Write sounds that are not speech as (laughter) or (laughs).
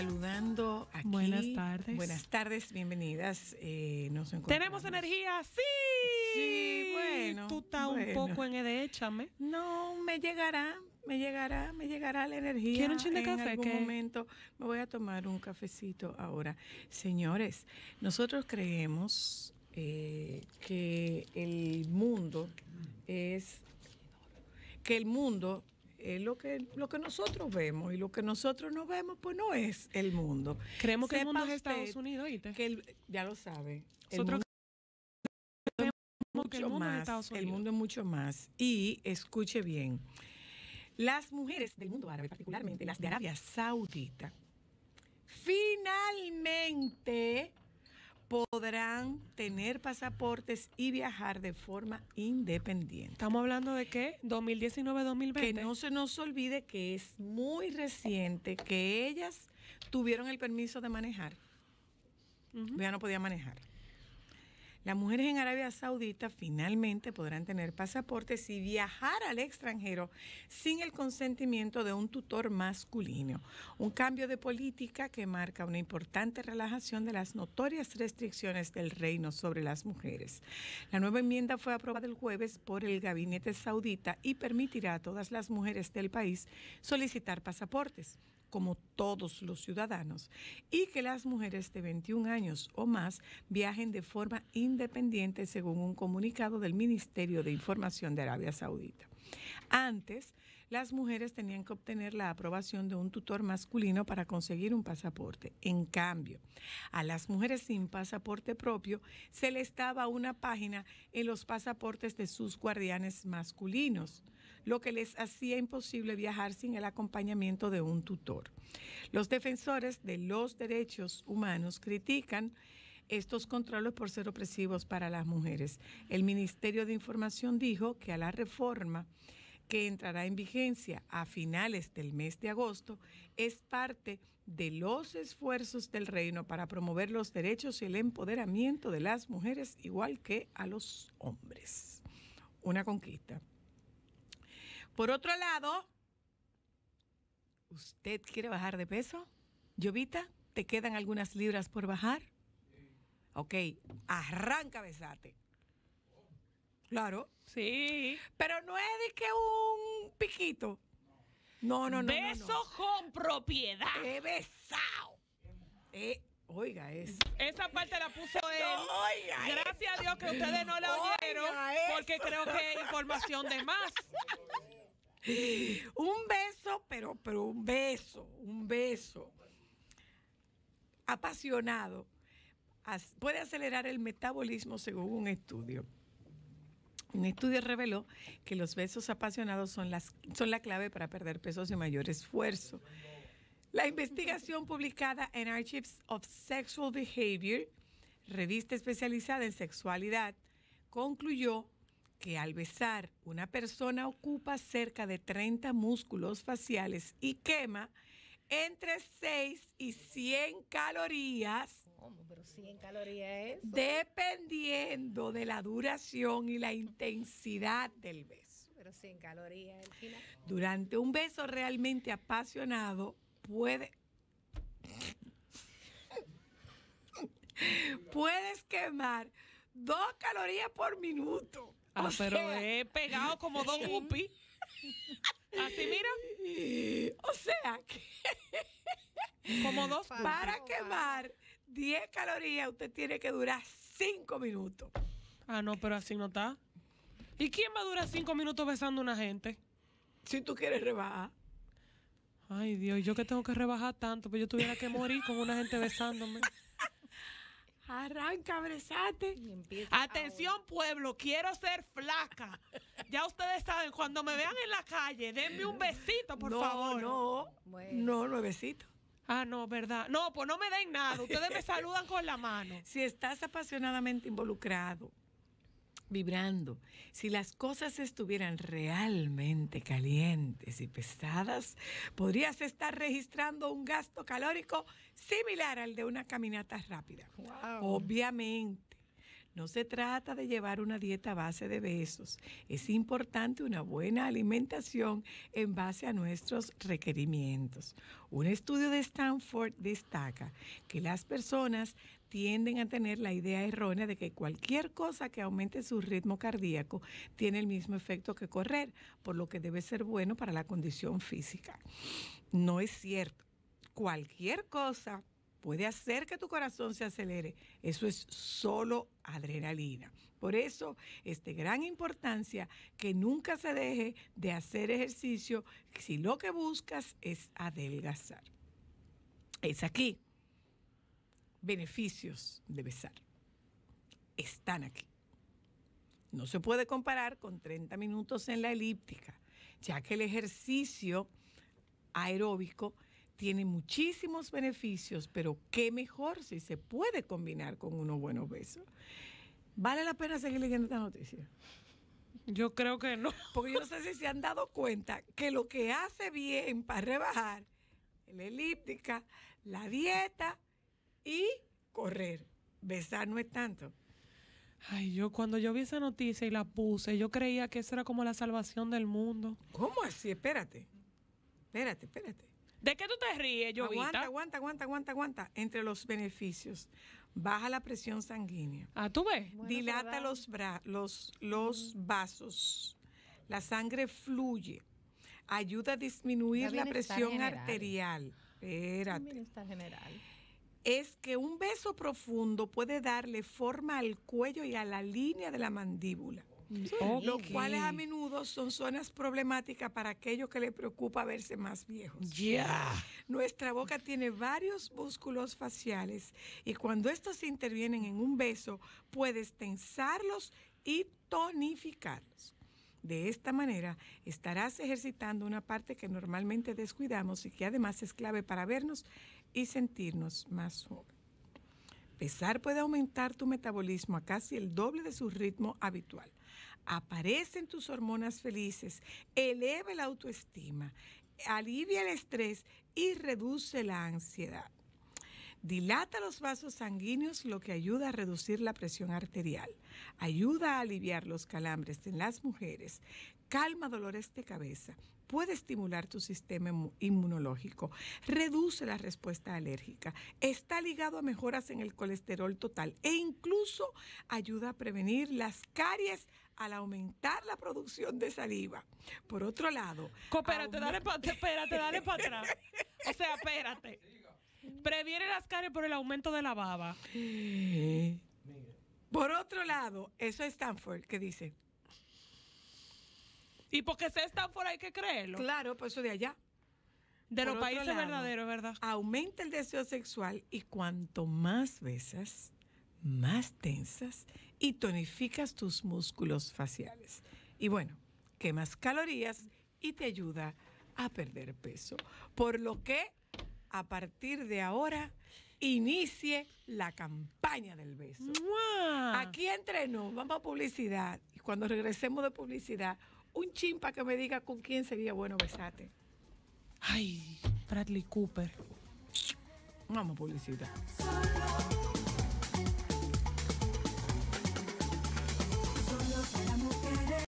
saludando aquí. Buenas tardes. Buenas tardes, bienvenidas. Eh, ¿Tenemos energía? ¡Sí! Sí, bueno. Tú estás un poco en el échame. No, me llegará, me llegará, me llegará la energía. Quiero un chin de café. En algún momento me voy a tomar un cafecito ahora. Señores, nosotros creemos eh, que el mundo es que el mundo es lo, que, lo que nosotros vemos y lo que nosotros no vemos, pues no es el mundo. Creemos que el mundo es Estados Unidos, ¿y ya lo sabe. nosotros creemos El mundo es mucho más. Y escuche bien, las mujeres del mundo árabe, particularmente las de Arabia Saudita, finalmente podrán tener pasaportes y viajar de forma independiente. ¿Estamos hablando de qué? 2019-2020. Que no se nos olvide que es muy reciente que ellas tuvieron el permiso de manejar. Ya no podía manejar. Las mujeres en Arabia Saudita finalmente podrán tener pasaportes y viajar al extranjero sin el consentimiento de un tutor masculino. Un cambio de política que marca una importante relajación de las notorias restricciones del reino sobre las mujeres. La nueva enmienda fue aprobada el jueves por el gabinete saudita y permitirá a todas las mujeres del país solicitar pasaportes como todos los ciudadanos, y que las mujeres de 21 años o más viajen de forma independiente según un comunicado del Ministerio de Información de Arabia Saudita. Antes, las mujeres tenían que obtener la aprobación de un tutor masculino para conseguir un pasaporte. En cambio, a las mujeres sin pasaporte propio se les daba una página en los pasaportes de sus guardianes masculinos lo que les hacía imposible viajar sin el acompañamiento de un tutor. Los defensores de los derechos humanos critican estos controles por ser opresivos para las mujeres. El Ministerio de Información dijo que la reforma que entrará en vigencia a finales del mes de agosto, es parte de los esfuerzos del reino para promover los derechos y el empoderamiento de las mujeres igual que a los hombres. Una conquista. Por otro lado, ¿usted quiere bajar de peso? Llovita, ¿te quedan algunas libras por bajar? Ok, arranca besate. Claro. Sí. Pero no es de que un piquito. No, no, no. Beso con propiedad. He besado. Eh, oiga eso. Esa parte la puso él. Gracias a Dios que eh. ustedes no la oyeron, porque creo que es información de más. (laughs) Un beso, pero, pero un beso, un beso apasionado puede acelerar el metabolismo según un estudio. Un estudio reveló que los besos apasionados son, las, son la clave para perder peso sin mayor esfuerzo. La investigación publicada en Archives of Sexual Behavior, revista especializada en sexualidad, concluyó que al besar una persona ocupa cerca de 30 músculos faciales y quema entre 6 y 100 calorías. ¿Cómo? Pero 100 calorías es. Dependiendo de la duración y la intensidad del beso. Pero 100 calorías. Final. Durante un beso realmente apasionado puede... puedes quemar 2 calorías por minuto. Ah, pero he pegado como dos guppies. Así mira. O sea que. Como dos. Para, para quemar 10 calorías, usted tiene que durar 5 minutos. Ah, no, pero así no está. ¿Y quién va a durar 5 minutos besando a una gente? Si tú quieres rebajar. Ay, Dios, yo que tengo que rebajar tanto, pues yo tuviera que morir con una gente besándome. Arranca, abresate. Atención, pueblo, quiero ser flaca. ya ustedes saben, cuando me vean en la calle, denme un besito, por no, favor. No, no, no, besito. Ah, no, verdad. No, pues no me den nada. Ustedes me saludan con la mano. (laughs) Si estás apasionadamente involucrado vibrando. Si las cosas estuvieran realmente calientes y pesadas, podrías estar registrando un gasto calórico similar al de una caminata rápida. Obviamente. No se trata de llevar una dieta a base de besos. Es importante una buena alimentación en base a nuestros requerimientos. Un estudio de Stanford destaca que las personas tienden a tener la idea errónea de que cualquier cosa que aumente su ritmo cardíaco tiene el mismo efecto que correr, por lo que debe ser bueno para la condición física. No es cierto. Cualquier cosa puede hacer que tu corazón se acelere. Eso es solo adrenalina. Por eso es de gran importancia que nunca se deje de hacer ejercicio si lo que buscas es adelgazar. Es aquí beneficios de besar están aquí. No se puede comparar con 30 minutos en la elíptica, ya que el ejercicio aeróbico tiene muchísimos beneficios, pero qué mejor si se puede combinar con unos buenos besos. ¿Vale la pena seguir leyendo esta noticia? Yo creo que no. Porque yo no sé si se han dado cuenta que lo que hace bien para rebajar, la elíptica, la dieta, y correr. Besar no es tanto. Ay, yo cuando yo vi esa noticia y la puse, yo creía que eso era como la salvación del mundo. ¿Cómo así? Espérate. Espérate, espérate. ¿De qué tú te ríes, Aguanta, aguanta, aguanta, aguanta, aguanta. Entre los beneficios, baja la presión sanguínea. Ah, tú ves. Dilata los, bra los, los vasos. La sangre fluye. Ayuda a disminuir la presión arterial. Espérate. general es que un beso profundo puede darle forma al cuello y a la línea de la mandíbula. lo cual cuales a menudo son zonas problemáticas para aquellos que le preocupa verse más viejos. Nuestra boca tiene varios músculos faciales y cuando estos intervienen en un beso, puedes tensarlos y tonificarlos. De esta manera estarás ejercitando una parte que normalmente descuidamos y que además es clave para vernos y sentirnos más jóvenes. Pesar puede aumentar tu metabolismo a casi el doble de su ritmo habitual. Aparecen tus hormonas felices, eleva la autoestima, alivia el estrés y reduce la ansiedad. Dilata los vasos sanguíneos, lo que ayuda a reducir la presión arterial. Ayuda a aliviar los calambres en las mujeres. Calma dolores de cabeza puede estimular tu sistema inmunológico, reduce la respuesta alérgica, está ligado a mejoras en el colesterol total e incluso ayuda a prevenir las caries al aumentar la producción de saliva. Por otro lado... Espérate, dale para (laughs) atrás. O sea, espérate. Previene las caries por el aumento de la baba. Por otro lado, eso es Stanford que dice, y porque se está fuera hay que creerlo. Claro, por pues eso de allá. De los países verdaderos, ¿verdad? Aumenta el deseo sexual y cuanto más besas, más tensas y tonificas tus músculos faciales. Y bueno, quemas calorías y te ayuda a perder peso. Por lo que a partir de ahora inicie la campaña del beso. Aquí entre vamos a publicidad y cuando regresemos de publicidad un chimpa que me diga con quién sería bueno besarte. Ay, Bradley Cooper. Vamos, publicidad.